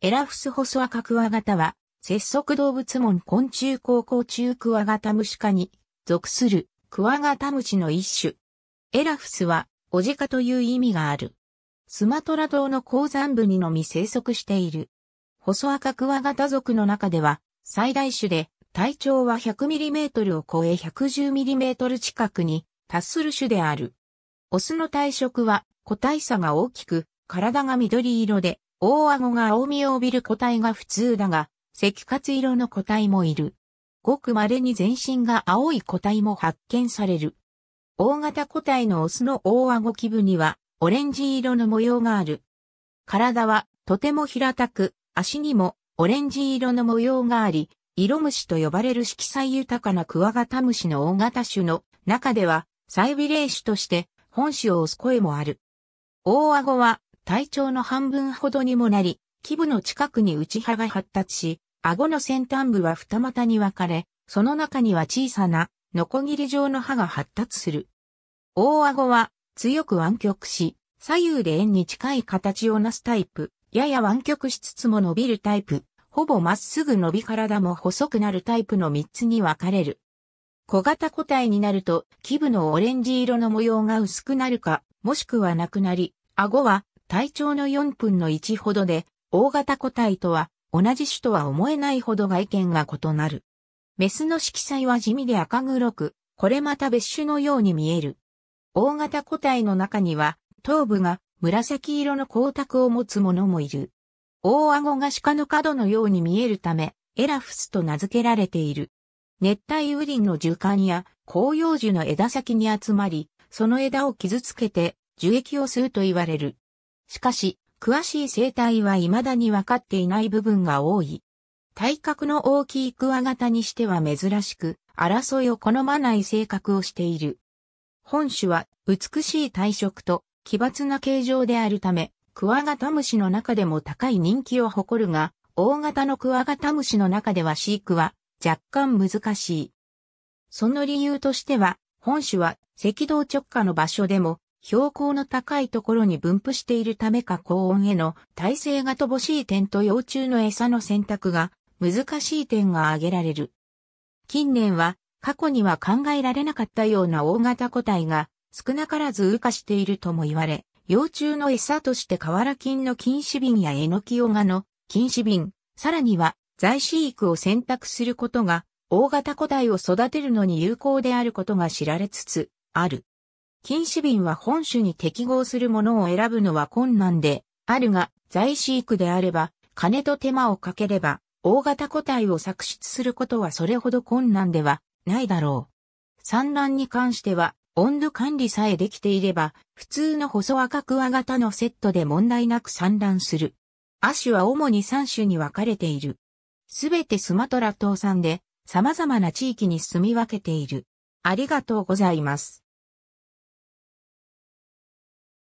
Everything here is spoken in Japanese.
エラフスホソアカクワガタは、節足動物門昆虫高校中クワガタムシ科に属するクワガタムシの一種。エラフスは、オジカという意味がある。スマトラ島の鉱山部にのみ生息している。ホアカクワガタ族の中では最大種で体長は 100mm を超え 110mm 近くに達する種である。オスの体色は個体差が大きく体が緑色で大顎が青みを帯びる個体が普通だが、赤活色の個体もいる。ごく稀に全身が青い個体も発見される。大型個体のオスの大顎基部には、オレンジ色の模様がある。体は、とても平たく、足にも、オレンジ色の模様があり、色虫と呼ばれる色彩豊かなクワガタムシの大型種の中では、サイビレー種として、本種を押す声もある。大顎は体長の半分ほどにもなり、基部の近くに内歯が発達し、顎の先端部は二股に分かれ、その中には小さな、ノコギリ状の歯が発達する。大顎は強く湾曲し、左右で円に近い形をなすタイプ、やや湾曲しつつも伸びるタイプ、ほぼまっすぐ伸び体も細くなるタイプの3つに分かれる。小型個体になると、基部のオレンジ色の模様が薄くなるか、もしくはなくなり、顎は体長の4分の1ほどで、大型個体とは同じ種とは思えないほど外見が異なる。メスの色彩は地味で赤黒く、これまた別種のように見える。大型個体の中には、頭部が紫色の光沢を持つものもいる。大顎が鹿の角のように見えるため、エラフスと名付けられている。熱帯雨林の樹幹や紅葉樹の枝先に集まり、その枝を傷つけて樹液を吸うと言われる。しかし、詳しい生態は未だに分かっていない部分が多い。体格の大きいクワガタにしては珍しく、争いを好まない性格をしている。本種は美しい体色と奇抜な形状であるため、クワガタムシの中でも高い人気を誇るが、大型のクワガタムシの中では飼育は若干難しい。その理由としては、本種は赤道直下の場所でも標高の高いところに分布しているためか高温への耐性が乏しい点と幼虫の餌の選択が難しい点が挙げられる。近年は過去には考えられなかったような大型個体が少なからず羽化しているとも言われ、幼虫の餌として瓦菌の禁止瓶やエノキオガの禁止瓶、さらには在飼育を選択することが大型個体を育てるのに有効であることが知られつつある。禁止瓶は本種に適合するものを選ぶのは困難で、あるが、在飼育であれば、金と手間をかければ、大型個体を作出することはそれほど困難ではないだろう。産卵に関しては、温度管理さえできていれば、普通の細赤クワ型のセットで問題なく産卵する。亜種は主に3種に分かれている。すべてスマトラ島産で、様々な地域に住み分けている。ありがとうございます。